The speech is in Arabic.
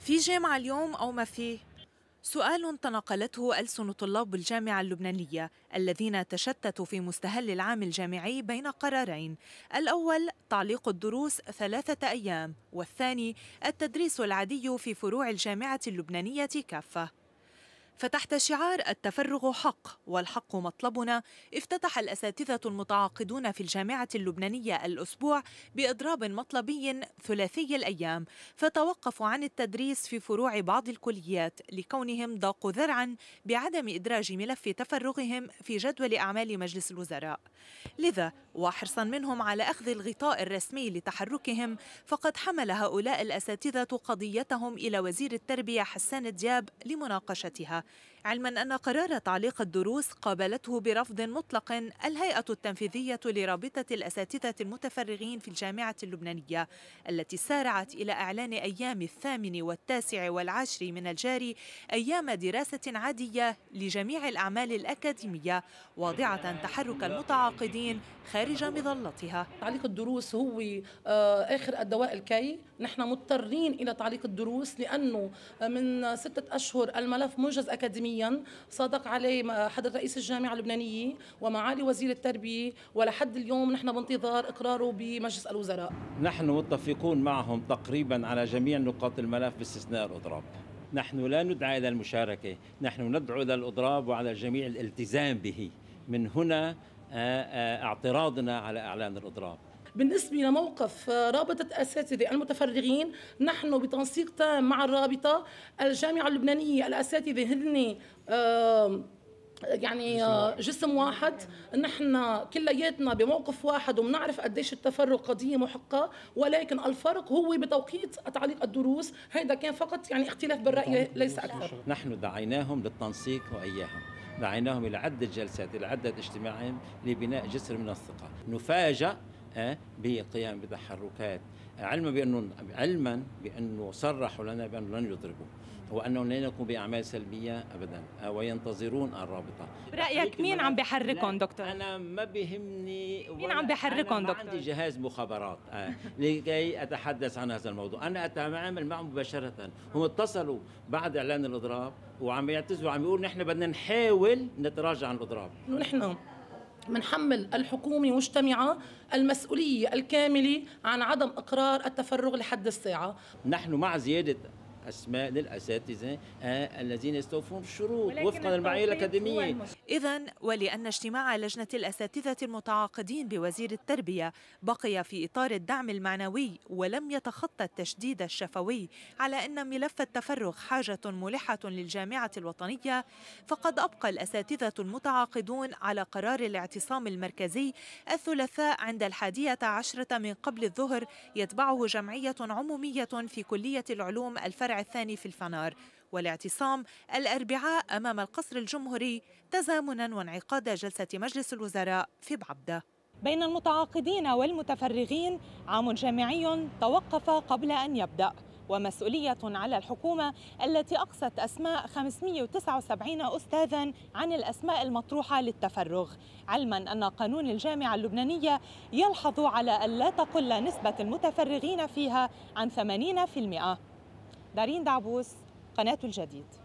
في جامعة اليوم أو ما فيه؟ سؤال تناقلته ألسن طلاب الجامعة اللبنانية الذين تشتتوا في مستهل العام الجامعي بين قرارين الأول تعليق الدروس ثلاثة أيام والثاني التدريس العادي في فروع الجامعة اللبنانية كافة فتحت شعار التفرغ حق والحق مطلبنا افتتح الأساتذة المتعاقدون في الجامعة اللبنانية الأسبوع بإضراب مطلبي ثلاثي الأيام فتوقفوا عن التدريس في فروع بعض الكليات لكونهم ضاقوا ذرعا بعدم إدراج ملف تفرغهم في جدول أعمال مجلس الوزراء لذا وحرصا منهم على أخذ الغطاء الرسمي لتحركهم فقد حمل هؤلاء الأساتذة قضيتهم إلى وزير التربية حسان دياب لمناقشتها علما أن قرار تعليق الدروس قابلته برفض مطلق الهيئة التنفيذية لرابطة الأساتذة المتفرغين في الجامعة اللبنانية التي سارعت إلى إعلان أيام الثامن والتاسع والعاشر من الجاري أيام دراسة عادية لجميع الأعمال الأكاديمية واضعة تحرك المتعاقدين خارج مظلتها تعليق الدروس هو آه، آخر الدواء الكي نحن مضطرين إلى تعليق الدروس لأنه آه، من ستة أشهر الملف منجز أكاديميا صادق عليه حضرة رئيس الجامعة اللبنانية ومعالي وزير التربية ولحد اليوم نحن بانتظار إقراره بمجلس الوزراء نحن متفقون معهم تقريبا على جميع نقاط الملف باستثناء الأضراب نحن لا ندعى إلى المشاركة نحن ندعو إلى الأضراب وعلى الجميع الالتزام به من هنا اعتراضنا على إعلان الأضراب بالنسبة لموقف آه، رابطة أساتذة المتفرغين نحن بتنسيق تام مع الرابطة الجامعة اللبنانية الأساتذة هن يعني آه، جسم واحد نحن كلياتنا بموقف واحد وبنعرف قديش التفرق قضيه محقه ولكن الفرق هو بتوقيت تعليق الدروس هيدا كان فقط يعني اختلاف بالراي ليس اكثر نحن دعيناهم للتنسيق واياهم دعيناهم الى عده جلسات الى عده اجتماعات لبناء جسر من الثقه نفاجئ أه؟ بالقيام بتحركات علما بانه علما بانه صرحوا لنا بانه لن يضربوا وانه لن يقوموا باعمال سلبيه ابدا أه؟ وينتظرون الرابطه برايك مين عم بحركهم دكتور انا ما بيهمني مين عم بحركهم دكتور عندي جهاز مخابرات أه؟ لكي اتحدث عن هذا الموضوع انا اتعامل معهم مباشره هم اتصلوا بعد اعلان الاضراب وعم يعتذروا وعم يقولوا نحن بدنا نحاول نتراجع عن الاضراب نحن منحمل الحكومة مجتمعة المسؤولية الكاملة عن عدم إقرار التفرغ لحد الساعة نحن مع زيادة أسماء للأساتذة آه، الذين يستوفون الشروط وفقا للمعايير الأكاديمية إذا ولأن اجتماع لجنة الأساتذة المتعاقدين بوزير التربية بقي في إطار الدعم المعنوي ولم يتخطى التشديد الشفوي على أن ملف التفرغ حاجة ملحة للجامعة الوطنية فقد أبقى الأساتذة المتعاقدون على قرار الاعتصام المركزي الثلاثاء عند الحادية عشرة من قبل الظهر يتبعه جمعية عمومية في كلية العلوم الفرع الثاني في الفنار والاعتصام الأربعاء أمام القصر الجمهوري تزامنا وانعقاد جلسة مجلس الوزراء في بعبدة بين المتعاقدين والمتفرغين عام جامعي توقف قبل أن يبدأ ومسؤولية على الحكومة التي أقصت أسماء 579 أستاذا عن الأسماء المطروحة للتفرغ علما أن قانون الجامعة اللبنانية يلحظ على ألا تقل نسبة المتفرغين فيها عن 80% دارين دعبوس قناة الجديد